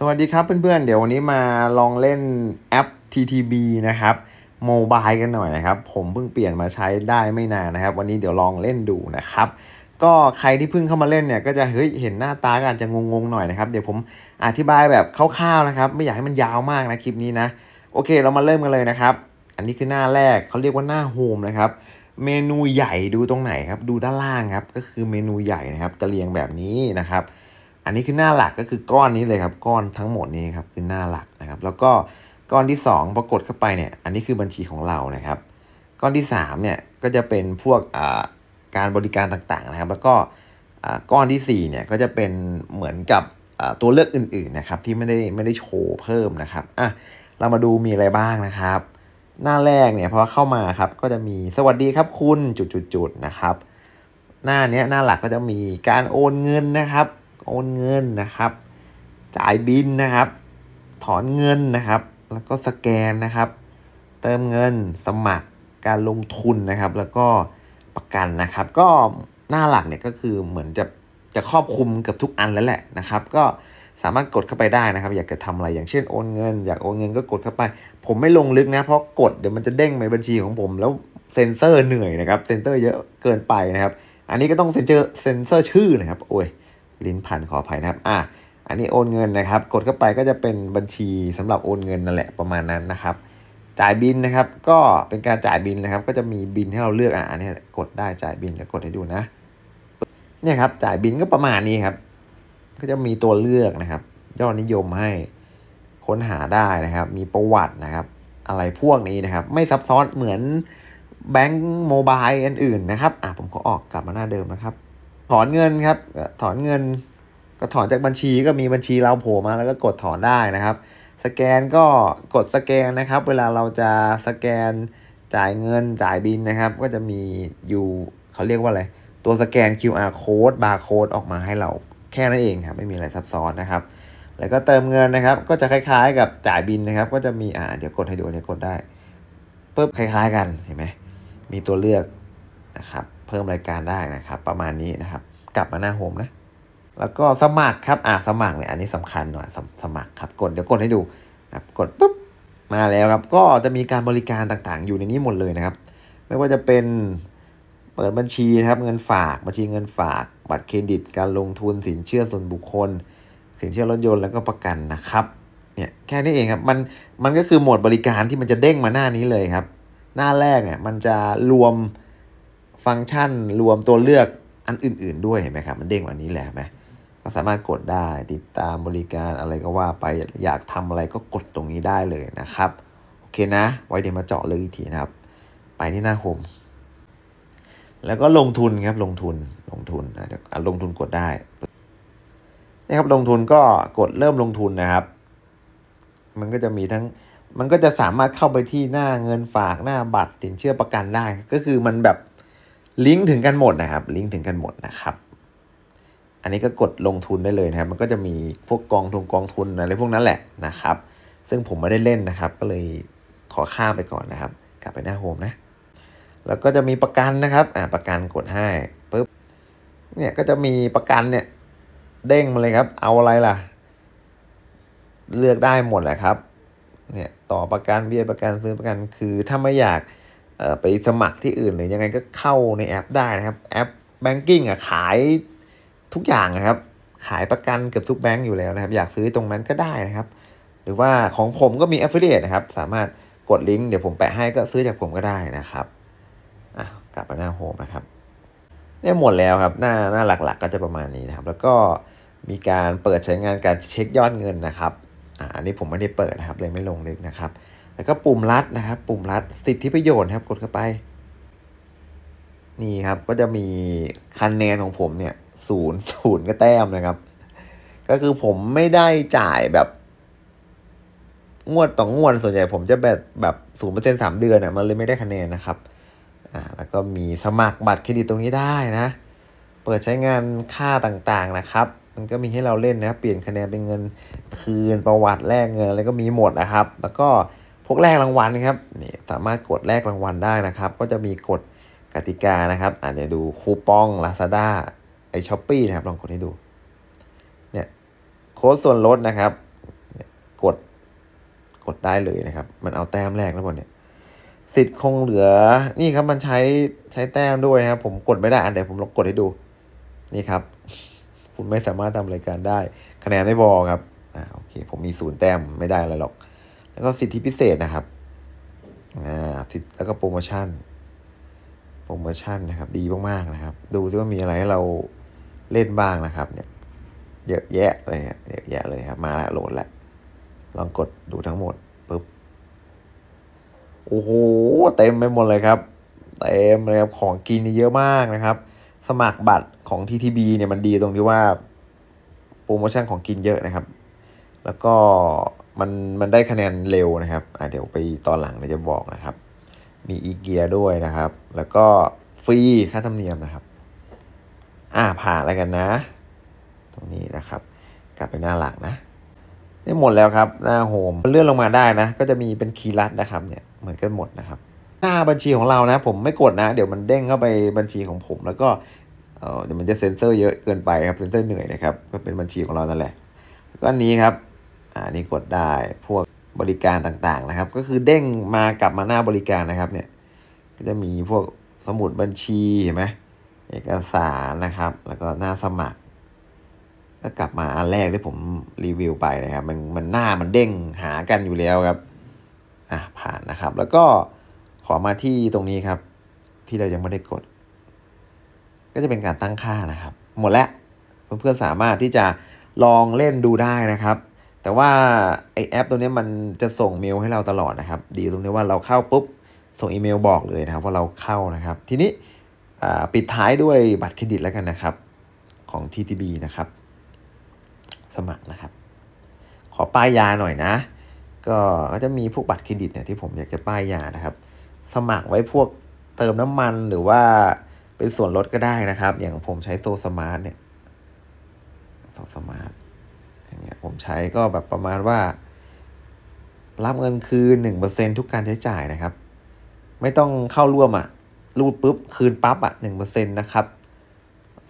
สวัสดีครับเพื่อนๆเดี๋ยววันนี้มาลองเล่นแอป TTB นะครับโมบายกันหน่อยนะครับ ผมเพิ่งเปลี่ยนมาใช้ได้ไม่นานนะครับ วันนี้เดี๋ยวลองเล่นดูนะครับ ก็ใครที่เพิ่งเข้ามาเล่นเนี่ยก็จะเฮ้ยเห็นหน้าตากันาจจะงงๆ หน่อยนะครับเดี๋ยวผมอธิบายแบบคร่าวๆนะครับ ไม่อยากให้มันยาวมากนะคลิปนี้นะโอเคเรามาเริ่มกันเลยนะครับ อันนี้คือหน้าแรกเขาเรียกว่าหน้าโฮมนะครับเมนูใหญ่ดูตรงไหนครับดูด้านล่างครับก็คือเมนูใหญ่นะครับจะเรียงแบบนี้นะครับอันนี้คือหน้าหลักก็คือก้อนนี้เลยครับ ก้อนทั้งหมดนี้ครับคือหน้าหลักนะครับ แล้วก็ก้อนที่ 2 ปรากฏเข้าไปเนี่ย อันนี้คือบัญชีของเรานะครับ ก้อนที่3เนี่ยก็จะเป็นพวกการบริการต่างๆนะครับ แล้วก็ก้อนที่4เนี่ยก็จะเป็นเหมือนกับตัวเลือกอื่นๆนะครับ ที่ไม่ได้ไม่ได้โชว์เพิ่มนะครับอ่ะเรามาดูมีอะไรบ้างนะครับ หน้าแรกเนี่ยพอเข้ามาครับ ก็จะมีสวัสดีครับ คุณจุดๆนะครับ หน้าเนี้ยหน้าหลักก็จะมีการโอนเงินนะครับโอนเงินนะครับ จ่ายบินนะครับ ถอนเงินนะครับ แล้วก็สแกนนะครับ เติมเงินสมัครการลงทุนนะครับ แล้วก็ประกันนะครับ ก็หน้าหลักเนี่ยก็คือเหมือนจะจะครอบคลุมเกือบทุกอันแล้วแหละนะครับ ก็สามารถกดเข้าไปได้นะครับ อยากจะทำอะไรอย่างเช่นโอนเงินอยากโอนเงินก็กดเข้าไป ผมไม่ลงลึกนะเพราะกดเดี๋ยวมันจะเด้งไปบัญชีของผม แล้วเซ็นเซอร์เหนื่อยนะครับ เซ็นเซอร์เยอะเกินไปนะครับ อันนี้ก็ต้องเซ็นเซอร์เซ็นเซอร์ชื่อนะครับ โอ้ยลิ้นพันขออภัยนะครับ อ่ะ อันนี้โอนเงินนะครับ กดเข้าไปก็จะเป็นบัญชีสำหรับโอนเงินนั่นแหละประมาณนั้นนะครับ จ่ายบินนะครับ ก็เป็นการจ่ายบินนะครับ ก็จะมีบินให้เราเลือกอ่ะ อันนี้กดได้จ่ายบินแล้วกดให้ดูนะ เนี่ยครับจ่ายบินก็ประมาณนี้ครับ ก็จะมีตัวเลือกนะครับยอดนิยมให้ค้นหาได้นะครับ มีประวัตินะครับ อะไรพวกนี้นะครับ ไม่ซับซ้อนเหมือนแบงก์โมบายอันอื่นนะครับ อ่ะผมก็ออกกลับมาหน้าเดิมนะครับถอนเงินครับถอนเงินก็ถอนจากบัญชีก็มีบัญชีเราโผล่มาแล้วก็กดถอนได้นะครับ สแกนก็กดสแกนนะครับ เวลาเราจะสแกนจ่ายเงินจ่ายบินนะครับ ก็จะมีอยู่เขาเรียกว่าอะไร ตัวสแกน QR code barcode ออกมาให้เราแค่นั้นเองครับไม่มีอะไรซับซ้อนนะครับ แล้วก็เติมเงินนะครับ ก็จะคล้ายๆกับจ่ายบินนะครับ ก็จะมีอ่าเดี๋ยวกดให้ดูเดี๋ยวกดได้ปุ๊บคล้าย ๆ กันเห็นไหมมีตัวเลือกนะครับเพิ่มรายการได้นะครับ ประมาณนี้นะครับ กลับมาหน้าโฮมนะ แล้วก็สมัครครับ อ่าสมัครเนี่ยอันนี้สำคัญหน่อยสสมัครครับ กดเดี๋ยวกดให้ดูนะกดปุ๊บมาแล้วครับ ก็จะมีการบริการต่างๆ อยู่ในนี้หมดเลยนะครับ ไม่ว่าจะเป็นเปิดบัญชีครับเงินฝากบัญชีเงินฝาก บัตรเครดิต การลงทุนสินเชื่อส่วนบุคคล สินเชื่อรถยนต์แล้วก็ประกันนะครับเนี่ยแค่นี้เองครับมันมันก็คือหมวดบริการที่มันจะเด้งมาหน้านี้เลยครับ หน้าแรกเนี่ยมันจะรวมฟังก์ชัน รวมตัวเลือกอันอื่น ๆด้วยเห็นไหมครับ มันเด้งวันนี้แหละไหมก็สามารถกดได้ติดตามบริการอะไรก็ว่าไปอยากทำอะไรก็กดตรงนี้ได้เลยนะครับ โอเคนะ ไว้เดี๋ยวมาเจาะเลยอีกทีนะครับ ไปที่หน้าโฮมแล้วก็ลงทุนครับลงทุนลงทุนเดี๋ยวลงทุนกดได้นะครับลงทุนก็กดเริ่มลงทุนนะครับ มันก็จะมีทั้งมันก็จะสามารถเข้าไปที่หน้าเงินฝากหน้าบัตรสินเชื่อประกันได้ ก็คือมันแบบลิงก์ถึงกันหมดนะครับ ลิงก์ถึงกันหมดนะครับ อันนี้ก็กดลงทุนได้เลยนะครับ มันก็จะมีพวกกองทุนกองทุนอะไรพวกนั้นแหละนะครับ ซึ่งผมไม่ได้เล่นนะครับ ก็เลยขอข้ามไปก่อนนะครับ กลับไปหน้าโฮมนะแล้วก็จะมีประกันนะครับอ่าประกันกดให้ปุ๊บเนี่ยก็จะมีประกันเนี่ยเด้งมาเลยครับ เอาอะไรล่ะเลือกได้หมดแหละครับเนี่ยต่อประกันเบี้ยประกันซื้อประกัน คือถ้าไม่อยากไปสมัครที่อื่นหรือยังไงก็เข้าในแอปได้นะครับแอปแบงกิ้งอ่ะขายทุกอย่างนะครับขายประกันเกือบทุกแบงก์อยู่แล้วนะครับอยากซื้อตรงนั้นก็ได้นะครับ หรือว่าของผมก็มีแอฟเฟอ a ์ e นะครับสามารถกดลิงก์เดี๋ยวผมแปะให้ก็ซื้อจากผมก็ได้นะครับอ่ะกลับมาหน้าโฮมนะครับเนี่ยหมดแล้วครับหน้าหน้าหลักๆ ก็จะประมาณนี้นะครับ แล้วก็มีการเปิดใช้งานการเช็คยอดเงินนะครับอ่าอันนี้ผมไม่ได้เปิดนะครับ เลยไม่ลงลึกนะครับแล้วก็ปุ่มรัดนะครับ ปุ่มรัด สิทธิประโยชน์ครับ กดเข้าไป นี่ครับ ก็จะมีคะแนนของผมเนี่ยศูนย์ศูนย์ก็แต้มนะครับ ก็คือผมไม่ได้จ่ายแบบงวดต่องวด ส่วนใหญ่ผมจะแบบแบบศูนย์เปอร์เซ็นสามเดือนอ่ะมันเลยไม่ได้คะแนนนะครับ อ่า แล้วก็มีสมัครบัตรเครดิตตรงนี้ได้นะ เปิดใช้งานค่าต่างๆนะครับ มันก็มีให้เราเล่นนะเปลี่ยนคะแนนเป็นเงินคืนประวัติแลกเงินอะไรก็มีหมดนะครับ แล้วก็พวกแลกรางวัลครับนี่สามารถกดแลกรางวัลได้นะครับ ก็จะมีกฎกติกานะครับอาจจะดูคูปอง Lazada ไอช้อปปี้นะครับลองกดให้ดู เนี่ยโค้ดส่วนลดนะครับ กดกดได้เลยนะครับ มันเอาแต้มแรกแล้วบนเนี่ย สิทธิ์คงเหลือ นี่ครับ มันใช้ใช้แต้มด้วยนะครับ ผมกดไม่ได้ อันเดี๋ยวผมลองกดให้ดู นี่ครับ คุณไม่สามารถทำรายการได้ คะแนนไม่บอครับ อ่าโอเค ผมมีศูนย์แต้มไม่ได้อะไรหรอกแล้วก็สิทธิพิเศษนะครับ อ่าสิทธิ์แล้วก็โปรโมชั่น โปรโมชั่นนะครับดีมากๆนะครับ ดูซิว่ามีอะไรให้เราเล่นบ้างนะครับเนี่ยเยอะแยะเลยเยอะแยะเลยครับมาละโหลดละลองกดดูทั้งหมดปุ๊บโอ้โหเต็มไปหมดเลยครับ เต็มเลยครับ ของกินเยอะมากนะครับสมัครบัตรของ TTB เนี่ยมันดีตรงที่ว่า โปรโมชั่นของกินเยอะนะครับ แล้วก็มันมันได้คะแนนเร็วนะครับ อ่ะเดี๋ยวไปตอนหลังเราจะบอกนะครับ มีอีเกียด้วยนะครับ แล้วก็ฟรีค่าธรรมเนียมนะครับ อ่าผ่านแล้วกันนะ ตรงนี้นะครับ กลับไปหน้าหลักนะนี่หมดแล้วครับ หน้าโฮมเลื่อนลงมาได้นะ ก็จะมีเป็นคีย์ลัดนะครับ เนี่ย เหมือนกันหมดนะครับ หน้าบัญชีของเรานะ ผมไม่กดนะ เดี๋ยวมันเด้งเข้าไปบัญชีของผม แล้วก็เดี๋ยวมันจะเซ็นเซอร์ เยอะเกินไปครับ เซ็นเซอร์เหนื่อยนะครับ ก็เป็นบัญชีของเรานั่นแหละ แล้วก็อันนี้ครับอันนี้กดได้พวกบริการต่างๆนะครับ ก็คือเด้งมากลับมาหน้าบริการนะครับ เนี่ย ก็จะมีพวกสมุดบัญชีเห็นไหมเอกสารนะครับ แล้วก็หน้าสมัคร ก็กลับมาอันแรกที่ผมรีวิวไปนะครับมันมันหน้ามันเด้งหากันอยู่แล้วครับ อ่ะผ่านนะครับ แล้วก็ขอมาที่ตรงนี้ครับ ที่เรายังไม่ได้กด ก็จะเป็นการตั้งค่านะครับ หมดแล้วเพื่อนๆสามารถที่จะลองเล่นดูได้นะครับแต่ว่าไอแอปตัวนี้มันจะส่งเมลให้เราตลอดนะครับ ดีตรงนี้ว่าเราเข้าปุ๊บส่งอีเมลบอกเลยนะครับ ว่าเราเข้านะครับ ทีนี้ปิดท้ายด้วยบัตรเครดิตแล้วกันนะครับของ TTB นะครับ สมัครนะครับ ขอป้ายยาหน่อยนะ ก็ก็จะมีพวกบัตรเครดิตเนี่ยที่ผมอยากจะป้ายยานะครับ สมัครไว้พวกเติมน้ำมันหรือว่าเป็นส่วนลดก็ได้นะครับ อย่างผมใช้โซสมาร์ทเนี่ยโซสมาร์ทอย่างเงี้ยผมใช้ก็แบบประมาณว่า รับเงินคืน 1%ทุกการใช้จ่ายนะครับ ไม่ต้องเข้าร่วมอะ่ะรูดปุ๊บ คืนปั๊บอะ่ะหนึ่งเปอร์เซ็นต์นะครับ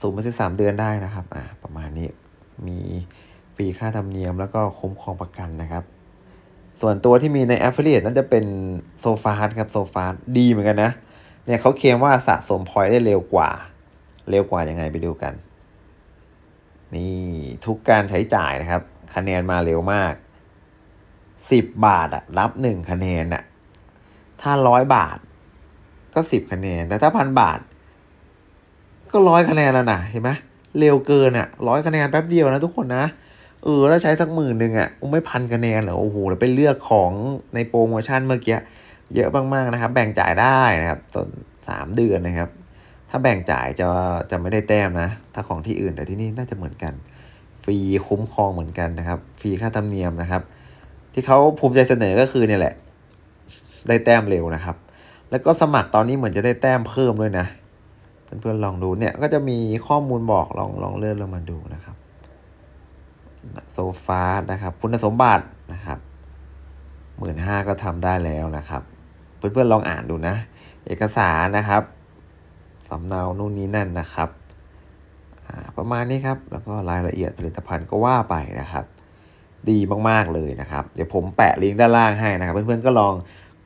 สูงมาสิบสามเดือนได้นะครับอ่าประมาณนี้มีฟรีค่าธรรมเนียมแล้วก็คุ้มครองประกันนะครับ ส่วนตัวที่มีใน Affiliate นั่นจะเป็นโซฟาครับโซฟาดีเหมือนกันนะเนี่ยเขาเคลมว่าสะสมพอยตได้เร็วกว่า เร็วกว่ายังไงไปดูกันนี่ทุกการใช้จ่ายนะครับ คะแนนมาเร็วมาก 10 บาทอะรับ 1 คะแนนอะถ้าร้อยบาทก็สิบคะแนน แต่ถ้าพันบาท ก็ร้อยคะแนนแล้วนะเห็นไหมเร็วเกินอะ่ะร้อยคะแนนแป๊บเดียวนะทุกคนนะ เออแล้วใช้สักหมื่นหนึ่งอะ่ะไม่พันคะแนนเหรอโอ้โหแล้วไปเลือกของในโปรโมชั่นเมื่อกี้เยอะมากๆนะครับ แบ่งจ่ายได้นะครับตอนสามเดือนนะครับถ้าแบ่งจ่ายจะจะไม่ได้แต้มนะ ถ้าของที่อื่นแต่ที่นี่น่าจะเหมือนกัน ฟรีคุ้มครองเหมือนกันนะครับ ฟรีค่าธรรมเนียมนะครับ ที่เขาภูมิใจเสนอก็คือเนี่ยแหละ ได้แต้มเร็วนะครับ แล้วก็สมัครตอนนี้เหมือนจะได้แต้มเพิ่มด้วยนะเพื่อนๆลองดูเนี่ยก็จะมีข้อมูลบอกลองลองเลื่อนลงมาดูนะครับโซฟานะครับ คุณสมบัตินะครับหมื่นห้าก็ทำได้แล้วนะครับเพื่อนๆลองอ่านดูนะ เอกสารนะครับสำเนานู่นนี้นั่นนะครับ ประมาณนี้ครับแล้วก็รายละเอียดผลิตภัณฑ์ก็ว่าไปนะครับ ดีมากๆเลยนะครับเดี๋ยวผมแปะลิงก์ด้านล่างให้นะครับเพื่อนๆก็ลอง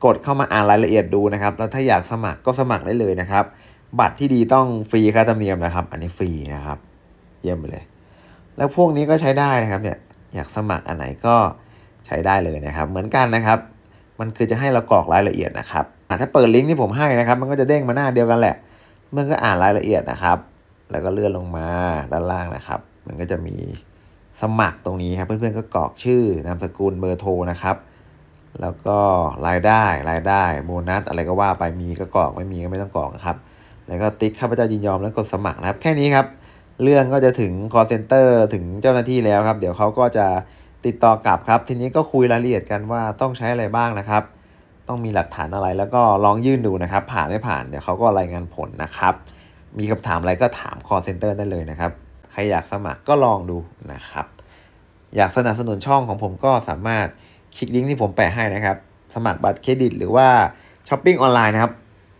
กดเข้ามาอ่านรายละเอียดดูนะครับ แล้วถ้าอยากสมัครก็สมัครได้เลยนะครับ บัตรที่ดีต้องฟรีค่าธรรมเนียมนะครับ อันนี้ฟรีนะครับ เยี่ยมไปเลย แล้วพวกนี้ก็ใช้ได้นะครับเนี่ยอยากสมัครอันไหนก็ใช้ได้เลยนะครับ เหมือนกันนะครับ มันคือจะให้เรากรอกรายละเอียดนะครับถ้าเปิดลิงก์ที่ผมให้นะครับ มันก็จะเด้งมาหน้าเดียวกันแหละเมื่อก็อ่านรายละเอียดนะครับ แล้วก็เลื่อนลงมาด้านล่างนะครับ มันก็จะมีสมัครตรงนี้ครับ เพื่อนๆก็กรอกชื่อ นามสกุล เบอร์โทรนะครับ แล้วก็รายได้ รายได้ โบนัสอะไรก็ว่าไป มีก็กรอกไม่มีก็ไม่ต้องกรอกครับ แล้วก็ติ๊กข้าพเจ้ายินยอมแล้วกดสมัครนะครับ แค่นี้ครับ เรื่องก็จะถึง call center ถึงเจ้าหน้าที่แล้วครับ เดี๋ยวเขาก็จะติดต่อกลับครับ ทีนี้ก็คุยรายละเอียดกันว่าต้องใช้อะไรบ้างนะครับต้องมีหลักฐานอะไรแล้วก็ลองยื่นดูนะครับผ่านไม่ผ่าน เดี๋ยวเขาก็รายงานผลนะครับ มีคำถามอะไรก็ถามคอร์เซนเตอร์ได้เลยนะครับ ใครอยากสมัครก็ลองดูนะครับ อยากสนับสนุนช่องของผมก็สามารถคลิกลิงก์ที่ผมแปะให้นะครับ สมัครบัตรเครดิตหรือว่าช้อปปิ้งออนไลน์นะครับ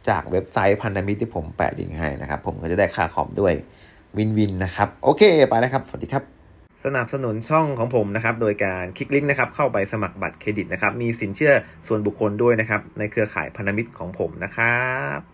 จากเว็บไซต์พันธมิตรที่ผมแปะลิงก์ให้นะครับ ผมก็จะได้ค่าคอมด้วยวินวินนะครับโอเค ไปแล้วครับ สวัสดีครับสนับสนุนช่องของผมนะครับโดยการคลิกลิงก์นะครับเข้าไปสมัครบัตรเครดิตนะครับมีสินเชื่อส่วนบุคคลด้วยนะครับในเครือข่ายพันธมิตรของผมนะครับ